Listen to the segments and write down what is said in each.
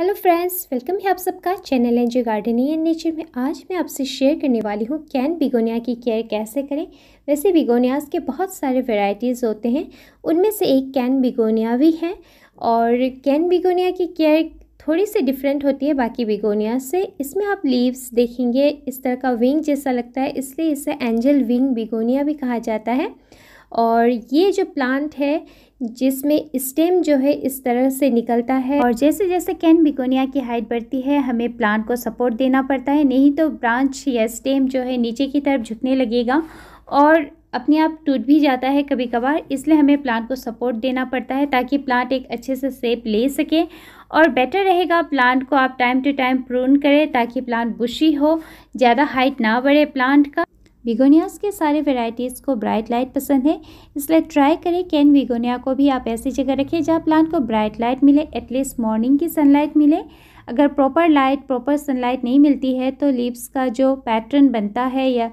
hello friends welcome है आप सबका channel N G gardening and nature में आज मैं आपसे शेयर करने वाली हूँ कैन बिगोनिया की केयर कैसे करें वैसे बिगोनियाज़ के बहुत सारे वेराइटीज़ होते हैं उनमें से एक कैन बिगोनिया भी है और कैन बिगोनिया की केयर थोड़ी सी डिफरेंट होती है बाकी बिगोनिया से इसमें आप लीव्स देखेंगे इस तरह का विंग जैसा लगता है इसलिए इसे एंजल विंग बिगोनिया भी कहा जाता है और ये जो प्लांट है जिसमें स्टेम जो है इस तरह से निकलता है और जैसे जैसे कैन बिकोनिया की हाइट बढ़ती है हमें प्लांट को सपोर्ट देना पड़ता है नहीं तो ब्रांच या स्टेम जो है नीचे की तरफ झुकने लगेगा और अपने आप टूट भी जाता है कभी कभार इसलिए हमें प्लांट को सपोर्ट देना पड़ता है ताकि प्लांट एक अच्छे से सेप ले सके और बेटर रहेगा प्लांट को आप टाइम टू टाइम प्रून करें ताकि प्लांट बुशी हो ज़्यादा हाइट ना बढ़े प्लांट का विगोनियास के सारे वेराइटीज़ को ब्राइट लाइट पसंद है इसलिए ट्राई करें कैन विगोनिया को भी आप ऐसी जगह रखें जहाँ प्लांट को ब्राइट लाइट मिले एटलीस्ट मॉर्निंग की सनलाइट मिले अगर प्रॉपर लाइट प्रॉपर सनलाइट नहीं मिलती है तो लीव्स का जो पैटर्न बनता है या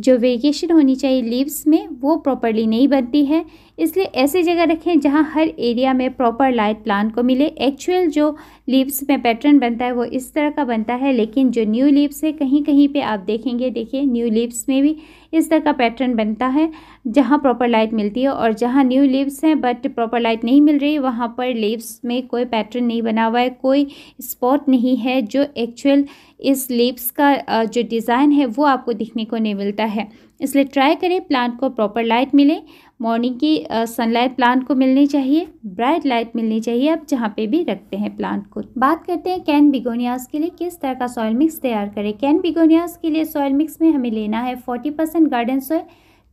जो वेरिएशन होनी चाहिए लीव्स में वो प्रॉपरली नहीं बनती है इसलिए ऐसी जगह रखें जहाँ हर एरिया में प्रॉपर लाइट प्लान को मिले एक्चुअल जो लीव्स में पैटर्न बनता है वो इस तरह का बनता है लेकिन जो न्यू लीव्स है कहीं कहीं पे आप देखेंगे देखिए न्यू लीव्स में भी इस तरह का पैटर्न बनता है जहाँ प्रॉपर लाइट मिलती है और जहाँ न्यू लीव्स हैं बट प्रॉपर लाइट नहीं मिल रही वहाँ पर लीव्स में कोई पैटर्न नहीं बना हुआ है कोई स्पॉट नहीं है जो एक्चुअल इस लीव्स का जो डिज़ाइन है वो आपको दिखने को नहीं मिलता है इसलिए ट्राई करें प्लांट को प्रॉपर लाइट मिले मॉर्निंग की सनलाइट प्लांट को मिलनी चाहिए ब्राइट लाइट मिलनी चाहिए आप जहाँ पे भी रखते हैं प्लांट को बात करते हैं कैन बिगोनियास के लिए किस तरह का सॉयल मिक्स तैयार करें कैन बिगोनियास के लिए सॉयल मिक्स में हमें लेना है forty garden soil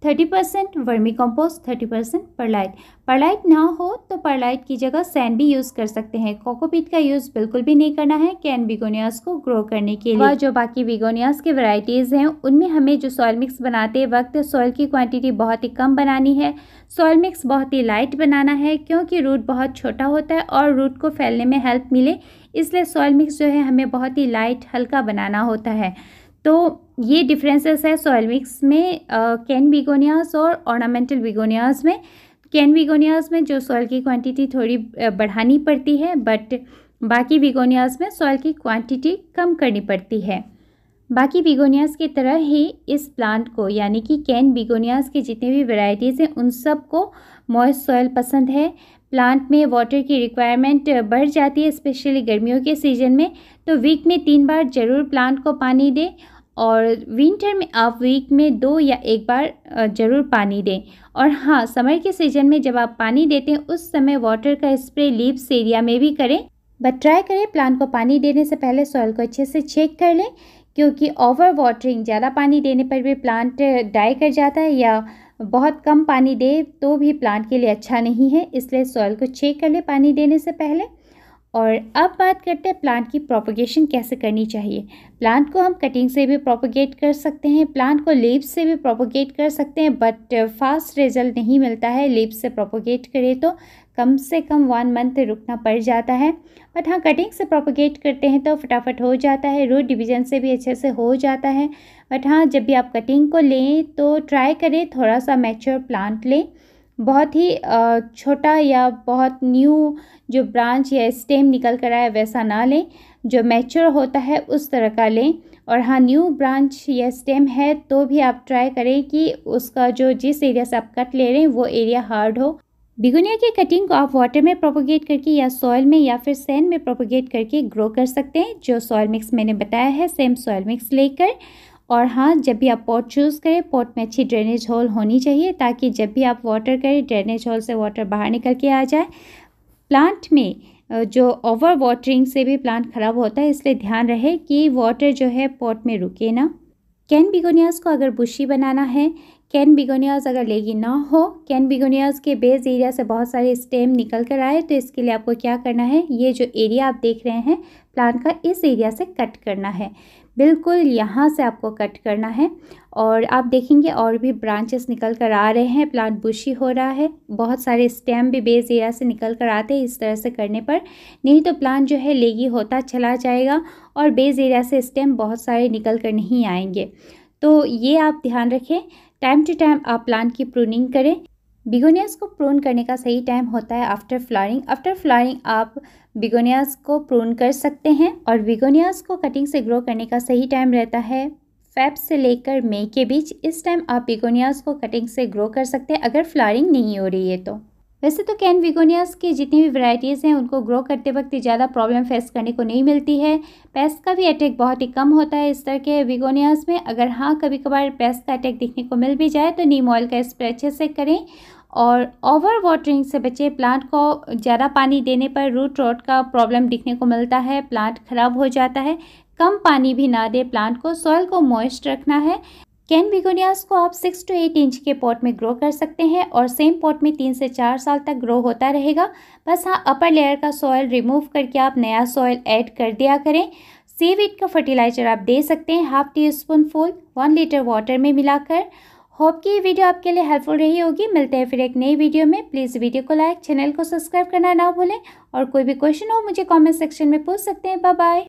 thirty percent vermicompost thirty percent perlite perlite ना हो तो परलाइट की जगह सैन भी यूज़ कर सकते हैं कोकोपीट का यूज़ बिल्कुल भी नहीं करना है कैन बिगोनियास को ग्रो करने के लिए और जो बाकी बिगोनियास के वैरायटीज़ हैं उनमें हमें जो सॉयल मिक्स बनाते वक्त सॉयल की क्वांटिटी बहुत ही कम बनानी है सॉयल मिक्स बहुत ही लाइट बनाना है क्योंकि रूट बहुत छोटा होता है और रूट को फैलने में हेल्प मिले इसलिए सॉयल मिक्स जो है हमें बहुत ही लाइट हल्का बनाना होता है तो ये डिफरेंसेस है सॉयल मिक्स में कैन बिगोनियाज और ऑर्नामेंटल बिगोनियाज में कैन बिगोनियाज में जो सॉयल की क्वांटिटी थोड़ी बढ़ानी पड़ती है बट बाकी बिगोनियाज में सॉयल की क्वांटिटी कम करनी पड़ती है बाकी बिगोनियाज की तरह ही इस प्लांट को यानी कि कैन बिगोनियाज के जितने भी वेराइटीज़ हैं उन सब को मॉइस्ट सॉयल पसंद है प्लांट में वाटर की रिक्वायरमेंट बढ़ जाती है स्पेशली गर्मियों के सीजन में तो वीक में तीन बार ज़रूर प्लांट को पानी दें और विंटर में आप वीक में दो या एक बार ज़रूर पानी दें और हाँ समर के सीज़न में जब आप पानी देते हैं उस समय वाटर का स्प्रे लीव्स एरिया में भी करें बट ट्राई करें प्लांट को पानी देने से पहले सॉइल को अच्छे से चेक कर लें क्योंकि ओवर वाटरिंग ज़्यादा पानी देने पर भी प्लांट डाई कर जाता है या बहुत कम पानी दे तो भी प्लांट के लिए अच्छा नहीं है इसलिए सॉइल को चेक कर लें पानी देने से पहले और अब बात करते हैं प्लांट की प्रोपोगेशन कैसे करनी चाहिए प्लांट को हम कटिंग से भी प्रोपोगेट कर सकते हैं प्लांट को लीव्स से भी प्रोपोगेट कर सकते हैं बट फास्ट रिजल्ट नहीं मिलता है लीव्स से प्रोपोगेट करें तो कम से कम वन मंथ रुकना पड़ जाता है बट हाँ कटिंग से प्रोपोगेट करते हैं तो फटाफट हो जाता है रूट डिवीज़न से भी अच्छे से हो जाता है बट हाँ जब भी आप कटिंग को लें तो ट्राई करें थोड़ा सा मैच्योर प्लांट लें बहुत ही छोटा या बहुत न्यू जो ब्रांच या स्टेम निकल कर आया वैसा ना लें जो मैच्योर होता है उस तरह का लें और हाँ न्यू ब्रांच या स्टेम है तो भी आप ट्राई करें कि उसका जो जिस एरिया से आप कट ले रहे हैं वो एरिया हार्ड हो बिगुनिया की कटिंग को आप वाटर में प्रोपोगेट करके या सॉयल में या फिर सैंड में प्रोपोगेट करके ग्रो कर सकते हैं जो सॉयल मिक्स मैंने बताया है सेम सॉयल मिक्स लेकर और हाँ जब भी आप पॉट चूज़ करें पॉट में अच्छी ड्रेनेज होल होनी चाहिए ताकि जब भी आप वाटर करें ड्रेनेज होल से वाटर बाहर निकल के आ जाए प्लांट में जो ओवर वाटरिंग से भी प्लांट ख़राब होता है इसलिए ध्यान रहे कि वाटर जो है पॉट में रुके ना कैन बिगोनियास को अगर बुशी बनाना है कैन बिगोनियाज अगर लेगी ना हो कैन बिगोनियाज के बेस एरिया से बहुत सारे स्टेम निकल कर आए तो इसके लिए आपको क्या करना है ये जो एरिया आप देख रहे हैं प्लांट का इस एरिया से कट करना है बिल्कुल यहाँ से आपको कट करना है और आप देखेंगे और भी ब्रांचेस निकल कर आ रहे हैं प्लांट बुशी हो रहा है बहुत सारे स्टेम भी बेस एरिया से निकल कर आते हैं इस तरह से करने पर नहीं तो प्लांट जो है लेगी होता चला जाएगा और बेस एरिया से स्टेम बहुत सारे निकल कर नहीं आएंगे तो ये आप ध्यान रखें टाइम टू टाइम आप प्लांट की प्रूनिंग करें बिगोनियाज को प्रून करने का सही टाइम होता है आफ्टर फ्लारिंग आफ्टर फ्लारिंग आप बिगोनियाज को प्रून कर सकते हैं और बिगोनियाज को कटिंग से ग्रो करने का सही टाइम रहता है फैब से लेकर मई के बीच इस टाइम आप बिगोनियाज को कटिंग से ग्रो कर सकते हैं अगर फ्लारिंग नहीं हो रही है तो वैसे तो कैन विगोनियास की जितनी भी वैरायटीज़ हैं उनको ग्रो करते वक्त ज़्यादा प्रॉब्लम फेस करने को नहीं मिलती है पेस्ट का भी अटैक बहुत ही कम होता है इस तरह के विगोनियास में अगर हाँ कभी कभार पेस्ट का अटैक देखने को मिल भी जाए तो नीम ऑयल का स्प्रे अच्छे से करें और ओवर वाटरिंग से बचे प्लांट को ज़्यादा पानी देने पर रूट रोट का प्रॉब्लम दिखने को मिलता है प्लांट खराब हो जाता है कम पानी भी ना दे प्लांट को सॉइल को मॉइस्ट रखना है कैन बिगोनियाज को आप सिक्स टू एट इंच के पॉट में ग्रो कर सकते हैं और सेम पॉट में तीन से चार साल तक ग्रो होता रहेगा बस हाँ अपर लेयर का सॉयल रिमूव करके आप नया सॉयल ऐड कर दिया करें सीवीड का फर्टिलाइजर आप दे सकते हैं half teaspoon full one litre water में मिलाकर होप कि ये वीडियो आपके लिए हेल्पफुल रही होगी मिलते हैं फिर एक नई वीडियो में प्लीज़ वीडियो को लाइक चैनल को सब्सक्राइब करना ना भूलें और कोई भी क्वेश्चन हो मुझे कॉमेंट सेक्शन में पूछ सकते हैं बाय बाय